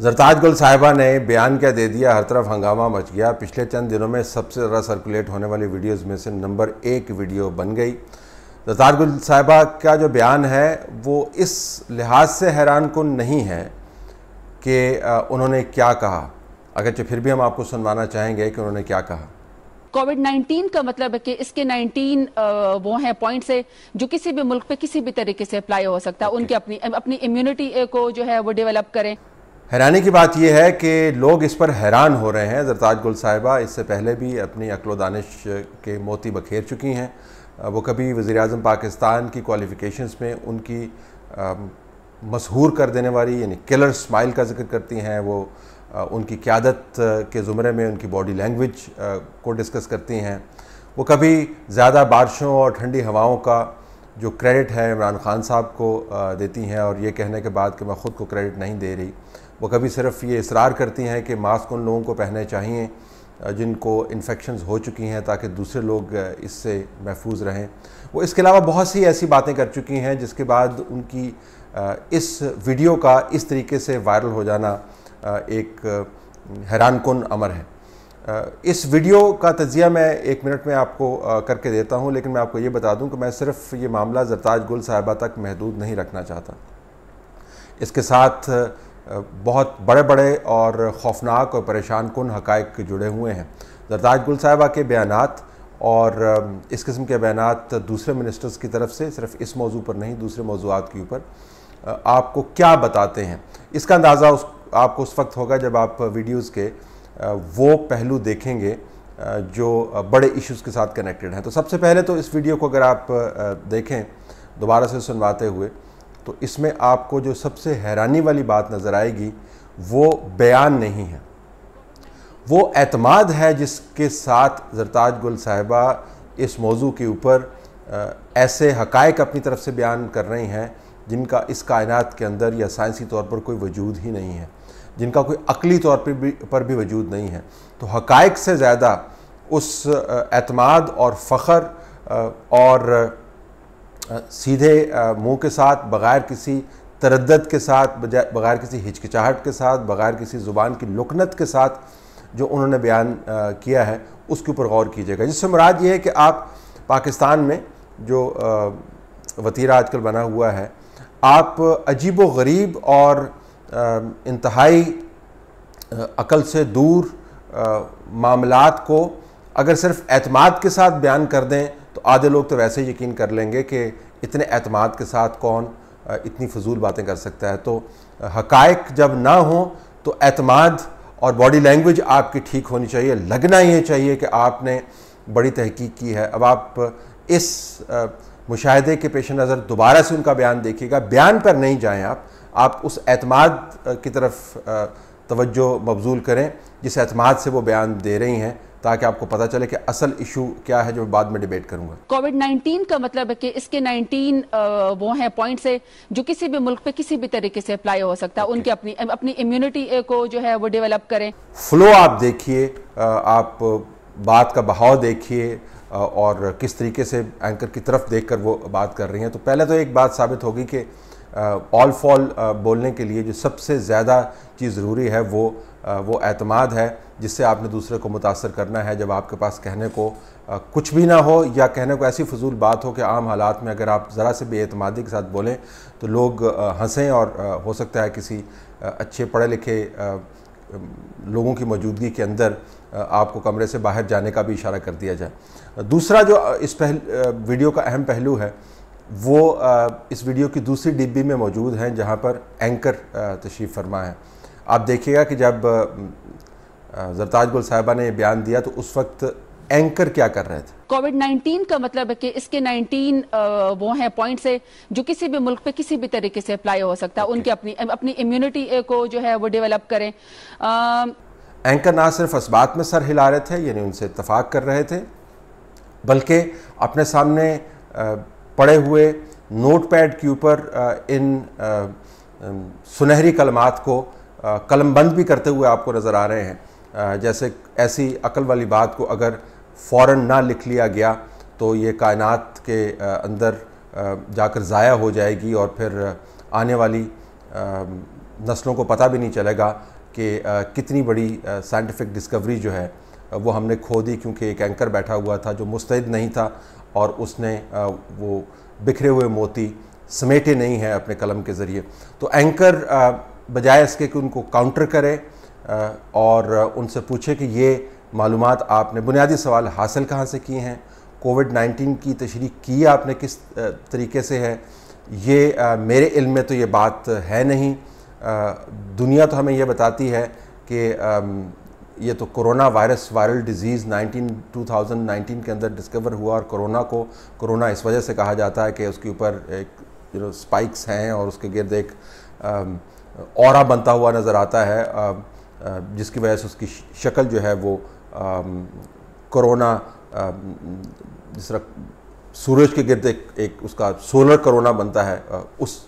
जरताज गुल साहिबा ने बयान क्या दे दिया हर तरफ हंगामा मच गया पिछले चंद दिनों में सबसे ज़्यादा सर्कुलेट होने वाली वीडियोस में से नंबर एक वीडियो बन गई जरताज गुल साहिबा का जो बयान है वो इस लिहाज से हैरान कन नहीं है कि उन्होंने क्या कहा अगरचे फिर भी हम आपको सुनवाना चाहेंगे कि उन्होंने क्या कहा कोविड 19 का मतलब है कि इसके 19 वो हैं पॉइंट्स है जो किसी भी मुल्क पे किसी भी तरीके से अप्लाई हो सकता है okay. उनकी अपनी अपनी इम्यूनिटी को जो है वो डेवलप करें हैरानी की बात यह है कि लोग इस पर हैरान हो रहे हैं जरताज गुल साहिबा इससे पहले भी अपनी अकलो दानिश के मोती बखेर चुकी हैं वो कभी वज़ी अजम पाकिस्तान की क्वालिफ़िकेशंस में उनकी मशहूर कर देने वाली यानी किलर स्माइल का जिक्र करती हैं वो उनकी क्यादत के ज़ुमरे में उनकी बॉडी लैंग्वेज को डिस्कस करती हैं वो कभी ज़्यादा बारिशों और ठंडी हवाओं का जो क्रेडिट है इमरान खान साहब को देती हैं और ये कहने के बाद कि मैं ख़ुद को क्रेडिट नहीं दे रही वो कभी सिर्फ ये इसरार करती हैं कि मास्क उन लोगों को पहनने चाहिए जिनको इन्फेक्शन हो चुकी हैं ताकि दूसरे लोग इससे महफूज रहें वो इसके अलावा बहुत सी ऐसी बातें कर चुकी हैं जिसके बाद उनकी इस वीडियो का इस तरीके से वायरल हो जाना एक हैरान कन अमर है इस वीडियो का तजिया मैं एक मिनट में आपको करके देता हूं लेकिन मैं आपको ये बता दूं कि मैं सिर्फ ये मामला जरताज गुल साहिबा तक महदूद नहीं रखना चाहता इसके साथ बहुत बड़े बड़े और खौफनाक और परेशान कन हक़ जुड़े हुए हैं दरताज गुल साहबा के बयान और इस किस्म के बयान दूसरे मिनिस्टर्स की तरफ से सिर्फ इस मौजू पर नहीं दूसरे मौजूद के ऊपर आपको क्या बताते हैं इसका अंदाज़ा उस आपको उस वक्त होगा जब आप वीडियोज़ के वो पहलू देखेंगे जो बड़े इश्यूज़ के साथ कनेक्टेड हैं तो सबसे पहले तो इस वीडियो को अगर आप देखें दोबारा से सुनवाते हुए तो इसमें आपको जो सबसे हैरानी वाली बात नज़र आएगी वो बयान नहीं है वो एतमाद है जिसके साथ जरताज गुल साहिबा इस मौजू के ऊपर ऐसे हकायक अपनी तरफ से बयान कर रही हैं जिनका इस कायनात के अंदर या साइंसी तौर पर कोई वजूद ही नहीं है जिनका कोई अकली तौर पर भी पर भी वजूद नहीं है तो हकायक से ज़्यादा उस एतमाद और फ़खर और सीधे मुंह के साथ बग़ैर किसी तरदत के साथ बग़ैर किसी हिचकिचाहट के साथ बग़ैर किसी ज़ुबान की लुकनत के साथ जो उन्होंने बयान किया है उसके ऊपर गौर कीजिएगा जिससे मुराद ये है कि आप पाकिस्तान में जो वतीरा आजकल बना हुआ है आप अजीब व गरीब और इंतहाई अकल से दूर मामलात को अगर सिर्फ अतमाद के साथ बयान कर दें तो आधे लोग तो वैसे ही यकीन कर लेंगे कि इतने अतमाद के साथ कौन इतनी फजूल बातें कर सकता है तो हकायक जब ना हो तो अतमाद और बॉडी लैंग्वेज आपकी ठीक होनी चाहिए लगना ये चाहिए कि आपने बड़ी तहकीक की है अब आप इस मुशाहदे के पेश नज़र दोबारा से उनका बयान देखिएगा बयान पर नहीं जाएं आप आप उस अतमाद की तरफ तवज्जो मबजूल करें जिस अतमाद से वो बयान दे रही हैं ताकि आपको पता चले कि असल इशू क्या है जो बाद में डिबेट करूंगा कोविड 19 का मतलब है कि इसके 19 वो हैं पॉइंट्स है जो किसी भी मुल्क पे किसी भी तरीके से अप्लाई हो सकता है उनके उनकी अपनी अपनी इम्यूनिटी को जो है वो डेवलप करें फ्लो आप देखिए आप बात का बहाव देखिए और किस तरीके से एंकर की तरफ देख वो बात कर रही हैं तो पहले तो एक बात साबित होगी कि ऑल फॉल बोलने के लिए जो सबसे ज़्यादा चीज़ ज़रूरी है वो आ, वो एतमाद है जिससे आपने दूसरे को मुतासर करना है जब आपके पास कहने को आ, कुछ भी ना हो या कहने को ऐसी फजूल बात हो कि आम हालात में अगर आप ज़रा से भी एतमादी के साथ बोलें तो लोग हंसें और आ, हो सकता है किसी अच्छे पढ़े लिखे लोगों की मौजूदगी के अंदर आपको कमरे से बाहर जाने का भी इशारा कर दिया जाए दूसरा जो इस पहल वीडियो का अहम पहलू है वो इस वीडियो की दूसरी डिब्बी में मौजूद हैं जहाँ पर एंकर तशीफ फरमा है आप देखिएगा कि जब जरताज गुल साहबा ने बयान दिया तो उस वक्त एंकर क्या कर रहे थे कोविड 19 का मतलब है कि इसके 19 वो हैं पॉइंट्स है जो किसी भी मुल्क पे किसी भी तरीके से अप्लाई हो सकता है okay. उनके अपनी अपनी इम्यूनिटी को जो है वो डेवलप करें आ... एंकर ना सिर्फ इस्बात में सर हिला रहे थे यानी उनसे इतफाक कर रहे थे बल्कि अपने सामने आ, पड़े हुए नोटपैड के ऊपर इन सुनहरी कलमात को कलमबंद भी करते हुए आपको नज़र आ रहे हैं जैसे ऐसी अकल वाली बात को अगर फ़ौर ना लिख लिया गया तो ये कायनात के अंदर जाकर ज़ाया हो जाएगी और फिर आने वाली नस्लों को पता भी नहीं चलेगा कि कितनी बड़ी साइंटिफिक डिस्कवरी जो है वो हमने खो दी क्योंकि एक एंकर बैठा हुआ था जो मुस्तैद नहीं था और उसने वो बिखरे हुए मोती समेटे नहीं हैं अपने कलम के ज़रिए तो एंकर बजाय इसके कि उनको काउंटर करे और उनसे पूछे कि ये मालूम आपने बुनियादी सवाल हासिल कहाँ से किए हैं कोविड 19 की तशरी की आपने किस तरीके से है ये मेरे इल्म में तो ये बात है नहीं दुनिया तो हमें यह बताती है कि ये तो कोरोना वायरस वायरल डिजीज़ 19 2019 के अंदर डिस्कवर हुआ और कोरोना को कोरोना इस वजह से कहा जाता है कि उसके ऊपर एक यू नो स्पाइक्स हैं और उसके गिरद एक और बनता हुआ नज़र आता है आ, जिसकी वजह से उसकी शक्ल जो है वो कोरोना जिस तरह सूरज के गर्द एक, एक उसका सोलर कोरोना बनता है उस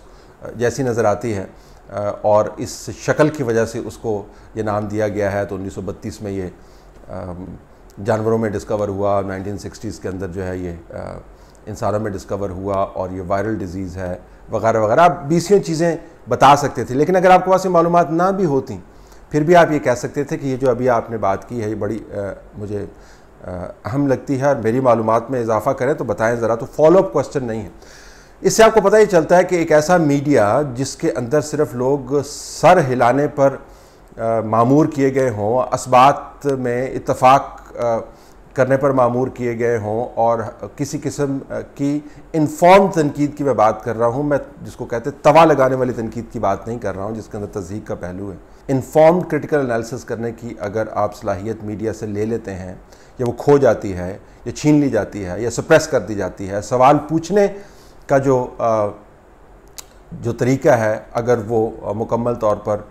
जैसी नज़र आती है और इस शक्ल की वजह से उसको ये नाम दिया गया है तो 1932 में ये जानवरों में डिस्कवर हुआ 1960s के अंदर जो है ये इंसानों में डिस्कवर हुआ और ये वायरल डिजीज़ है वगैरह वगैरह आप बीसियों चीज़ें बता सकते थे लेकिन अगर आपके पास ये मालूम ना भी होती फिर भी आप ये कह सकते थे कि ये जो अभी आपने बात की है ये बड़ी आ, मुझे अहम लगती है और मेरी मालूम में इजाफा करें तो बताएं ज़रा तो फॉलोअप क्वेश्चन नहीं है इससे आपको पता ही चलता है कि एक ऐसा मीडिया जिसके अंदर सिर्फ लोग सर हिलाने पर आ, मामूर किए गए हों असबात में इतफाक़ करने पर मामूर किए गए हों और किसी किस्म की इनफॉर्म तनकीद की मैं बात कर रहा हूँ मैं जिसको कहते हैं तवा लगाने वाली तनकीद की बात नहीं कर रहा हूँ जिसके अंदर तजीक का पहलू है इनफॉर्म क्रिटिकल एनालिसिस करने की अगर आप सलाहियत मीडिया से ले लेते हैं या वो खो जाती है या छीन ली जाती है या सप्रेस कर दी जाती है सवाल पूछने का जो जो तरीका है अगर वो मुकम्मल तौर पर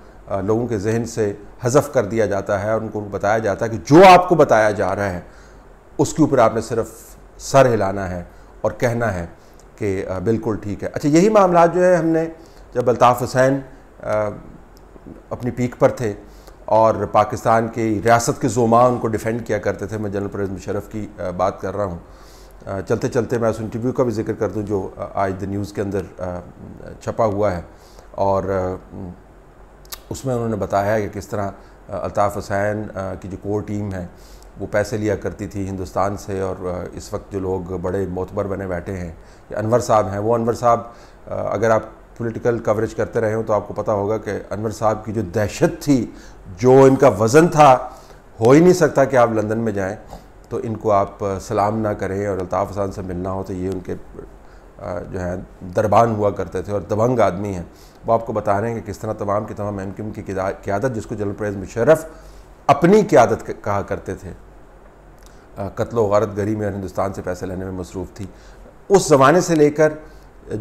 लोगों के जहन से हजफ कर दिया जाता है और उनको बताया जाता है कि जो आपको बताया जा रहा है उसके ऊपर आपने सिर्फ सर हिलाना है और कहना है कि बिल्कुल ठीक है अच्छा यही मामला जो है हमने जब अल्ताफ़ हुसैन अपनी पीक पर थे और पाकिस्तान के रियासत के जोमा उनको डिफेंड किया करते थे मैं जनरल परवेज़ मुशरफ की बात कर रहा हूँ चलते चलते मैं उस इंटरव्यू का भी जिक्र कर दूं जो आज द न्यूज़ के अंदर छपा हुआ है और उसमें उन्होंने बताया है कि किस तरह अल्ताफ़ हुसैन की जो कोर टीम है वो पैसे लिया करती थी हिंदुस्तान से और इस वक्त जो लोग बड़े मोतबर बने बैठे हैं अनवर साहब हैं वो अनवर साहब अगर आप पॉलिटिकल कवरेज करते रहे हो तो आपको पता होगा कि अनवर साहब की जो दहशत थी जो इनका वज़न था हो ही नहीं सकता कि आप लंदन में जाएं तो इनको आप सलाम ना करें और अल्ताफ़ हसान से मिलना हो तो ये उनके जो है दरबान हुआ करते थे और दबंग आदमी हैं वो आपको बता रहे हैं कि किस तरह तमाम के तमाम एम की क्यादत जिसको जनरल प्रेज मुशरफ अपनी क्यादत कहा करते थे कत्लो गारत गरी में और हिंदुस्तान से पैसे लेने में मसरूफ़ थी उस ज़माने से लेकर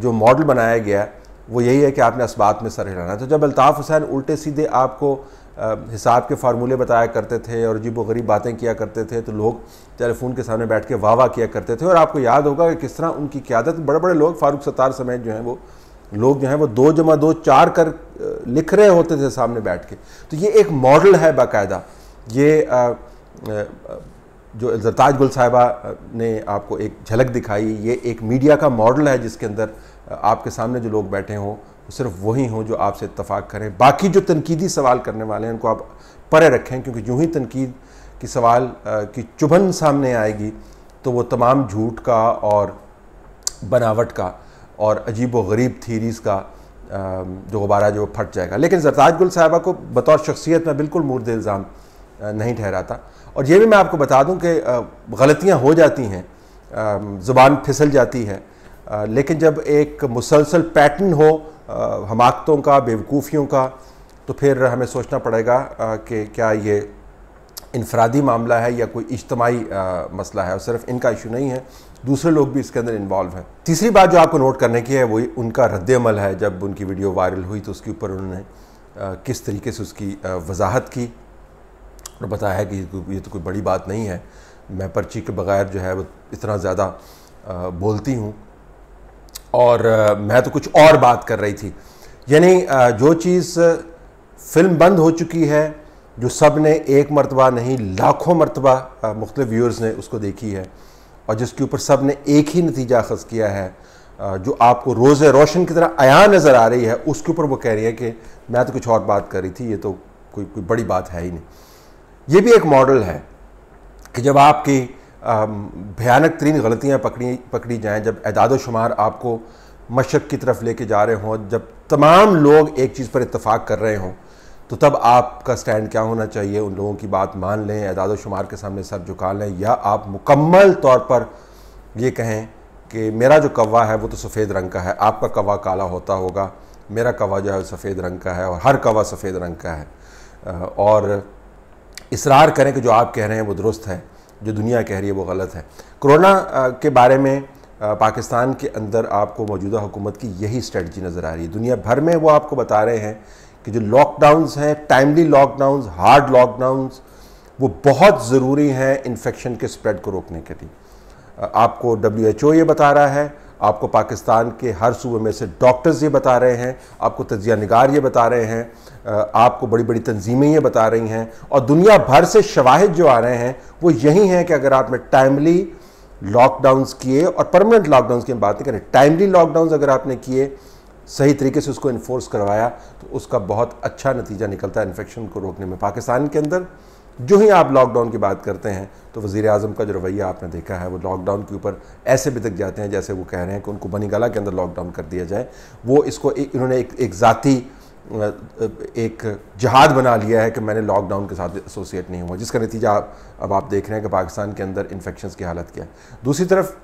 जो मॉडल बनाया गया वो यही है कि आपने इस बात में सर हिलाना तो जब अल्ताफ़ हुसैन उल्टे सीधे आपको हिसाब के फार्मूले बताया करते थे और अजीब गरीब बातें किया करते थे तो लोग टेलीफोन के सामने बैठ के वाह वाह किया करते थे और आपको याद होगा कि किस तरह उनकी क्यादत बड़े बड़े लोग फारूक सत्तार समेत जो हैं वो लोग जो हैं वो दो जमा दो चार कर लिख रहे होते थे सामने बैठ के तो ये एक मॉडल है बाकायदा ये जो जरताज गुल साहिबा ने आपको एक झलक दिखाई ये एक मीडिया का मॉडल है जिसके अंदर आपके सामने जो लोग बैठे हों सिर्फ वही हों जो आपसे इतफाक़ करें बाकी जो तनकीदी सवाल करने वाले हैं उनको आप परे रखें क्योंकि यूँ ही तनकीद की सवाल की चुभन सामने आएगी तो वो तमाम झूठ का और बनावट का और अजीब व गरीब थीरीज़ का जो गुबारा जो फट जाएगा लेकिन जरताज गुल साहबा को बतौर शख्सियत में बिल्कुल मुर्द इल्ज़ाम नहीं ठहराता और ये भी मैं आपको बता दूं कि गलतियां हो जाती हैं ज़ुबान फिसल जाती है लेकिन जब एक मुसलसल पैटर्न हो हमाकतों का बेवकूफ़ियों का तो फिर हमें सोचना पड़ेगा कि क्या ये इनफरादी मामला है या कोई इज्तमाही मसला है और सिर्फ इनका इशू नहीं है दूसरे लोग भी इसके अंदर इन्वॉल्व हैं तीसरी बात जो आपको नोट करने की है वही उनका रद्दमल है जब उनकी वीडियो वायरल हुई तो उसके ऊपर उन्होंने किस तरीके से उसकी वजाहत की और बताया कि ये तो कोई बड़ी बात नहीं है मैं पर्ची के बगैर जो है वो इतना ज़्यादा बोलती हूँ और मैं तो कुछ और बात कर रही थी यानी जो चीज़ फिल्म बंद हो चुकी है जो सब ने एक मरतबा नहीं लाखों मरतबा मुख्तु व्यूअर्स ने उसको देखी है और जिसके ऊपर सब ने एक ही नतीजा अखज़ किया है जो आपको रोज़ रोशन की तरह आया नज़र आ रही है उसके ऊपर वो कह रही है कि मैं तो कुछ और बात कर रही थी ये तो कोई कोई बड़ी बात है ही नहीं ये भी एक मॉडल है कि जब आपकी भयानक तरीन गलतियाँ पकड़ी पकड़ी जाएँ जब एदाद शुमार आपको मशक़ की तरफ लेके जा रहे हों जब तमाम लोग एक चीज़ पर इतफ़ाक़ कर रहे हों तो तब आपका स्टैंड क्या होना चाहिए उन लोगों की बात मान लें एदाद शुमार के सामने सर झुका लें या आप मुकम्मल तौर पर ये कहें कि मेरा जो कवा है वो तो सफ़ेद रंग का है आपका कौवा काला होता होगा मेरा कवा जो है सफ़ेद रंग का है और हर कौवा सफ़ेद रंग का है और इसरार करें कि जो आप कह रहे हैं वो दुरुस्त है जो दुनिया कह रही है वो गलत है कोरोना के बारे में पाकिस्तान के अंदर आपको मौजूदा हुकूमत की यही स्ट्रेटजी नज़र आ रही है दुनिया भर में वो आपको बता रहे हैं कि जो लॉकडाउंस हैं टाइमली लॉकडाउंस हार्ड लॉकडाउंस वो बहुत ज़रूरी हैं इन्फेक्शन के स्प्रेड को रोकने के लिए आपको डब्ल्यू ये बता रहा है आपको पाकिस्तान के हर सूबे में से डॉक्टर्स ये बता रहे हैं आपको तजिया नगार ये बता रहे हैं आपको बड़ी बड़ी तंजीमें ये बता रही हैं और दुनिया भर से शवाहद जो आ रहे हैं वो यही हैं कि अगर आपने टाइमली लॉकडाउंस किए और परमानेंट लॉकडाउंस की हम बात नहीं करें टाइमली लॉकडाउंस अगर आपने किए सही तरीके से उसको इन्फोर्स करवाया तो उसका बहुत अच्छा नतीजा निकलता है इन्फेक्शन को रोकने में पाकिस्तान के अंदर जो ही आप लॉकडाउन की बात करते हैं तो वज़ी अजम का जो रवैया आपने देखा है वो लॉकडाउन के ऊपर ऐसे भी तक जाते हैं जैसे वो कह रहे हैं कि उनको बनी गला के अंदर लॉकडाउन कर दिया जाए वो इसको एक, इन्होंने एक एक ज़ाती एक जहाद बना लिया है कि मैंने लॉकडाउन के साथ एसोसिएट नहीं हुआ जिसका नतीजा आप अब आप देख रहे हैं कि पाकिस्तान के अंदर इन्फेक्शन की हालत क्या है दूसरी तरफ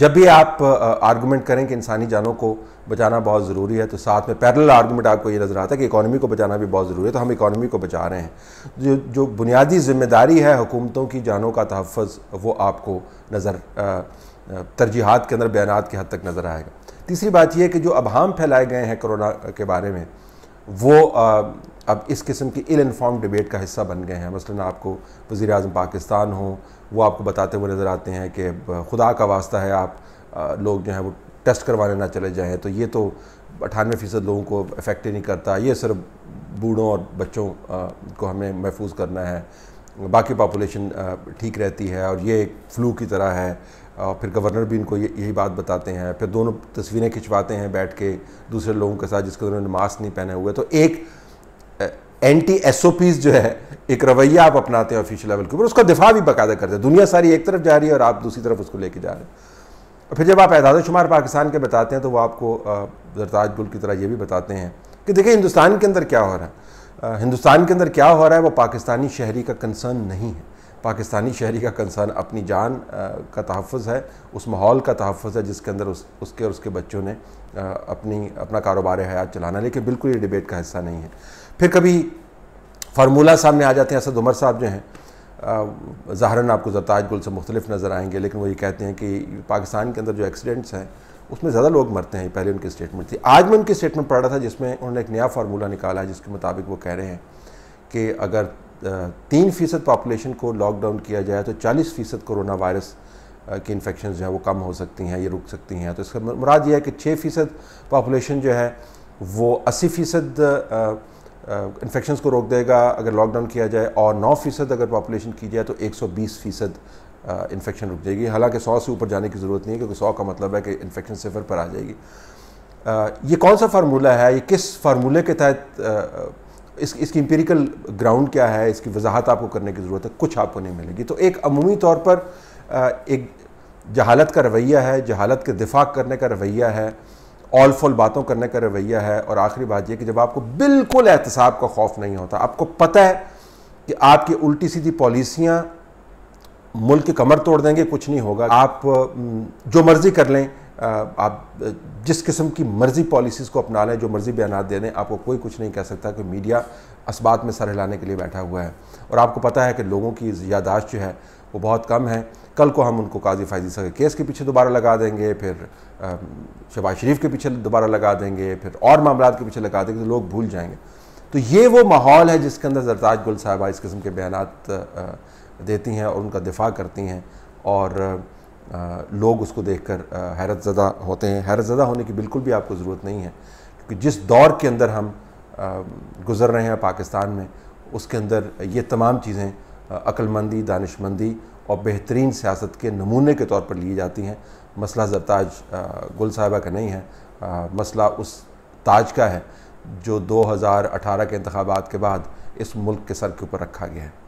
जब भी आप आर्गूमेंट करें कि इंसानी जानों को बचाना बहुत ज़रूरी है तो साथ में पैरल आर्गूमेंट आपको ये नज़र आता है कि इकानमी को बचाना भी बहुत ज़रूरी है तो हम इकानमी को बचा रहे हैं जो जो बुनियादी जिम्मेदारी है हुकूमतों की जानों का तहफ़ वो आपको नज़र तरजीहत के अंदर बयान के हद तक नज़र आएगा तीसरी बात यह कि जो हम फैलाए गए हैं कोरोना के बारे में वो अब इस किस्म की इल इनफॉर्म डिबेट का हिस्सा बन गए हैं मसलन आपको वज़ी अजम पाकिस्तान हो वो आपको बताते हुए नज़र आते हैं कि खुदा का वास्ता है आप लोग जो हैं वो टेस्ट करवाने ना चले जाएँ तो ये तो अठानवे फ़ीसद लोगों को अफेक्ट ही नहीं करता ये सिर्फ बूढ़ों और बच्चों को हमें महफूज करना है बाकी पॉपुलेशन ठीक रहती है और ये एक फ्लू की तरह है और फिर गवर्नर भी इनको यही बात बताते हैं फिर दोनों तस्वीरें खिंचवाते हैं बैठ के दूसरे लोगों के साथ जिसके उन्होंने मास्क नहीं पहने हुए तो एक एंटी एस जो है एक रवैया आप अपनाते हैं ऑफिशियल लेवल के ऊपर उसका दिफा भी बकायदा करते हैं दुनिया सारी एक तरफ जा रही है और आप दूसरी तरफ उसको लेके जा रहे हैं फिर जब आप एदाद शुमार पाकिस्तान के बताते हैं तो वो आपको जरताज गुल की तरह ये भी बताते हैं कि देखिए हिंदुस्तान के अंदर क्या हो रहा है हिंदुस्तान के अंदर क्या हो रहा है वो पाकिस्तानी शहरी का कंसर्न नहीं है पाकिस्तानी शहरी का कंसर्न अपनी जान का तहफ़ है उस माहौल का तहफ़ है जिसके अंदर उस उसके और उसके बच्चों ने अपनी अपना कारोबार हयात चलाना लेकिन बिल्कुल ये डिबेट का हिस्सा नहीं है फिर कभी फार्मूला सामने आ जाते हैं असद उमर साहब जो हैं ज़ाहरन आपको जरताज गुल से मुख्तलिफ नज़र आएंगे लेकिन वो ये कहते हैं कि पाकिस्तान के अंदर जो एक्सीडेंट्स हैं उसमें ज़्यादा लोग मरते हैं पहले उनकी स्टेटमेंट थी आज मैं उनकी स्टेटमेंट पढ़ा था जिसमें उन्होंने एक नया फार्मूला निकाला है जिसके मुताबिक वो कह रहे हैं कि अगर तीन फ़ीसद पॉपुलेशन को लॉकडाउन किया जाए तो चालीस फ़ीसद कोरोना वायरस की इन्फेक्शन जो है वो कम हो सकती हैं या रुक सकती हैं तो इसका मुराद ये है कि छः फ़ीसद पॉपुलेशन जो है वो अस्सी फ़ीसद इन्फेक्शन को रोक देगा अगर लॉकडाउन किया जाए और नौ फ़ीसद अगर पॉपुलेशन की जाए तो एक सौ बीस फ़ीसद इन्फेक्शन रुक जाएगी हालांकि सौ से ऊपर जाने की ज़रूरत नहीं है क्योंकि सौ का मतलब है कि इन्फेक्शन सिफर पर आ जाएगी आ, ये कौन सा फार्मूला है ये किस फार्मूले के तहत इस इसकी इंपेरिकल ग्राउंड क्या है इसकी वजाहत आपको करने की ज़रूरत है कुछ आपको नहीं मिलेगी तो एक अमूमी तौर पर आ, एक जहालत का रवैया है जहालत के दिफा करने का रवैया है ऑल फॉल बातों करने का रवैया है और आखिरी बात यह कि जब आपको बिल्कुल एहतसाब का खौफ नहीं होता आपको पता है कि आपकी उल्टी सीधी पॉलिसियाँ मुल्क की कमर तोड़ देंगे कुछ नहीं होगा आप जो मर्ज़ी कर लें आप जिस किस्म की मर्ज़ी पॉलिसीज़ को अपना लें जो मर्ज़ी बयान दे दें आपको कोई कुछ नहीं कह सकता कि मीडिया इस्बात में सर हिलाने के लिए बैठा हुआ है और आपको पता है कि लोगों की यादाश्त जो है वो बहुत कम है कल को हम उनको काजी फायजीसा के केस के पीछे दोबारा लगा देंगे फिर शबाज शरीफ के पीछे दोबारा लगा देंगे फिर और मामला के पीछे लगा देंगे तो लोग भूल जाएंगे तो ये वो माहौल है जिसके अंदर जरताज गुल साहबा इस किस्म के बयान देती हैं और उनका दिफा करती हैं और आ, लोग उसको देखकर हैरत ज़दा होते हैं हैरत ज़दा होने की बिल्कुल भी आपको ज़रूरत नहीं है क्योंकि जिस दौर के अंदर हम गुज़र रहे हैं पाकिस्तान में उसके अंदर ये तमाम चीज़ें अक्लमंदी दानशमंदी और बेहतरीन सियासत के नमूने के तौर पर ली जाती हैं मसला जरताज गुल साहबा का नहीं है आ, मसला उस ताज का है जो 2018 के इंतबात के बाद इस मुल्क के सर के ऊपर रखा गया है